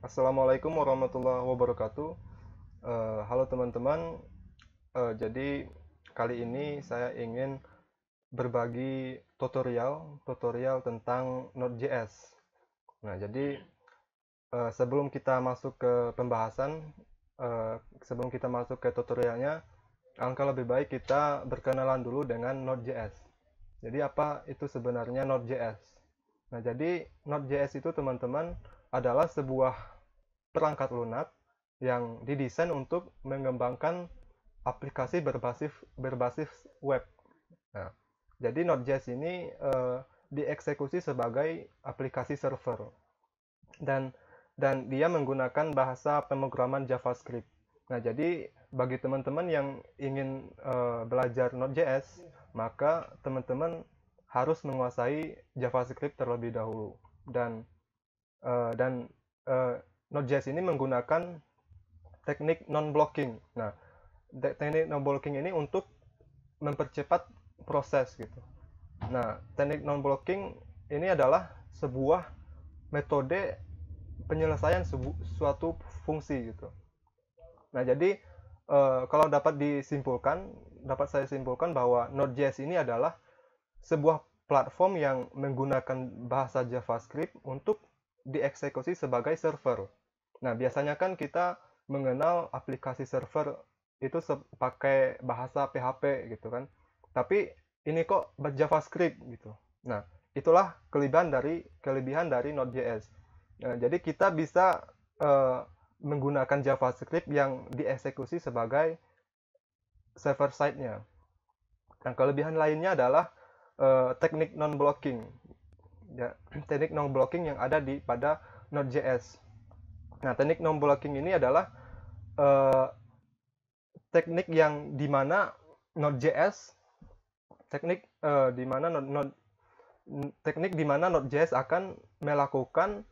Assalamualaikum warahmatullahi wabarakatuh. Uh, halo teman-teman. Uh, jadi kali ini saya ingin berbagi tutorial tutorial tentang Node.js. Nah, jadi uh, sebelum kita masuk ke pembahasan, uh, sebelum kita masuk ke tutorialnya, angka lebih baik kita berkenalan dulu dengan Node.js. Jadi apa itu sebenarnya Node.js? Nah, jadi Node.js itu teman-teman adalah sebuah perangkat lunak yang didesain untuk mengembangkan aplikasi berbasis berbasis web. Nah, jadi Node.js ini uh, dieksekusi sebagai aplikasi server dan dan dia menggunakan bahasa pemrograman JavaScript. Nah, jadi bagi teman-teman yang ingin uh, belajar Node.js, maka teman-teman harus menguasai JavaScript terlebih dahulu. Dan uh, dan uh, Node.js ini menggunakan teknik non-blocking. Nah, teknik non-blocking ini untuk mempercepat proses gitu. Nah, teknik non-blocking ini adalah sebuah metode penyelesaian suatu fungsi gitu. Nah, jadi uh, kalau dapat disimpulkan, dapat saya simpulkan bahwa Node.js ini adalah sebuah platform yang menggunakan bahasa JavaScript untuk dieksekusi sebagai server. Nah, biasanya kan kita mengenal aplikasi server itu pakai bahasa PHP gitu kan. Tapi ini kok JavaScript gitu. Nah, itulah kelebihan dari kelebihan dari Node.js. Nah, jadi kita bisa uh, menggunakan JavaScript yang dieksekusi sebagai server side-nya. Dan nah, kelebihan lainnya adalah uh, teknik non-blocking ya, teknik non blocking yang ada di pada Node.js. Nah, teknik non blocking ini adalah uh, teknik yang dimana Node.js teknik uh, di mana Node, Node teknik di mana Node.js akan melakukan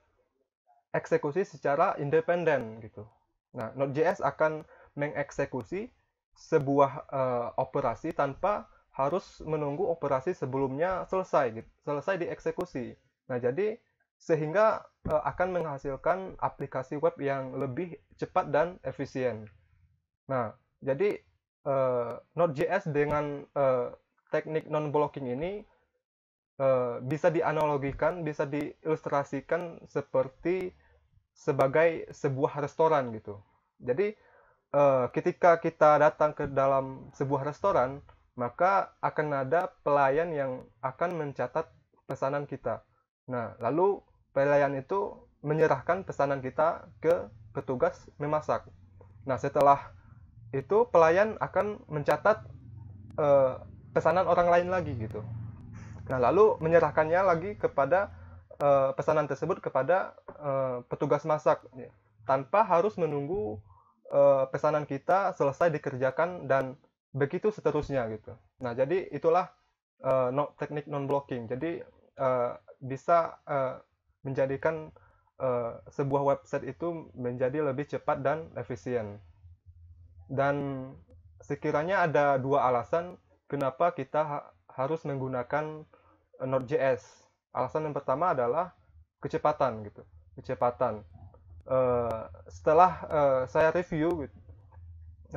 eksekusi secara independen gitu. Nah, Node.js akan mengeksekusi sebuah uh, operasi tanpa harus menunggu operasi sebelumnya selesai gitu, selesai dieksekusi. Nah, jadi sehingga e, akan menghasilkan aplikasi web yang lebih cepat dan efisien. Nah, jadi e, Node.js dengan e, teknik non-blocking ini e, bisa dianalogikan, bisa diilustrasikan seperti sebagai sebuah restoran gitu. Jadi e, ketika kita datang ke dalam sebuah restoran, maka akan ada pelayan yang akan mencatat pesanan kita. Nah, lalu pelayan itu menyerahkan pesanan kita ke petugas memasak. Nah, setelah itu pelayan akan mencatat eh, pesanan orang lain lagi gitu. Nah, lalu menyerahkannya lagi kepada eh, pesanan tersebut kepada eh, petugas masak tanpa harus menunggu eh, pesanan kita selesai dikerjakan dan begitu seterusnya gitu. Nah, jadi itulah uh, no, teknik non blocking. Jadi uh, bisa uh, menjadikan uh, sebuah website itu menjadi lebih cepat dan efisien. Dan sekiranya ada dua alasan kenapa kita ha harus menggunakan Node.js. Alasan yang pertama adalah kecepatan gitu, kecepatan. Uh, setelah uh, saya review gitu,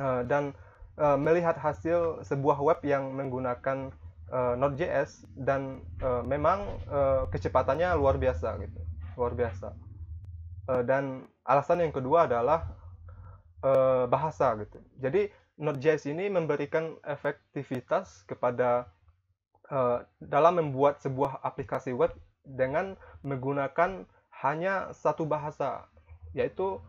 uh, dan uh, melihat hasil sebuah web yang menggunakan uh, Node.js dan uh, memang uh, kecepatannya luar biasa gitu, luar biasa. Uh, dan alasan yang kedua adalah uh, bahasa gitu. Jadi Node.js ini memberikan efektivitas kepada uh, dalam membuat sebuah aplikasi web dengan menggunakan hanya satu bahasa, yaitu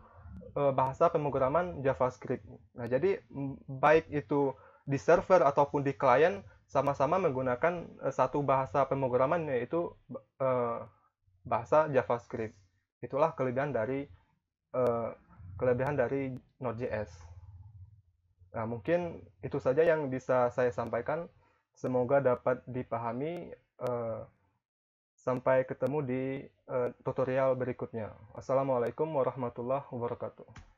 Eh, bahasa pemrograman JavaScript. Nah, jadi baik itu di server ataupun di klien sama-sama menggunakan eh, satu bahasa pemrograman yaitu eh, bahasa JavaScript. Itulah kelebihan dari uh, kelebihan dari Node.js. Nah, mungkin itu saja yang bisa saya sampaikan. Semoga dapat dipahami. Uh, Sampai ketemu di uh, tutorial berikutnya. Assalamualaikum warahmatullahi wabarakatuh.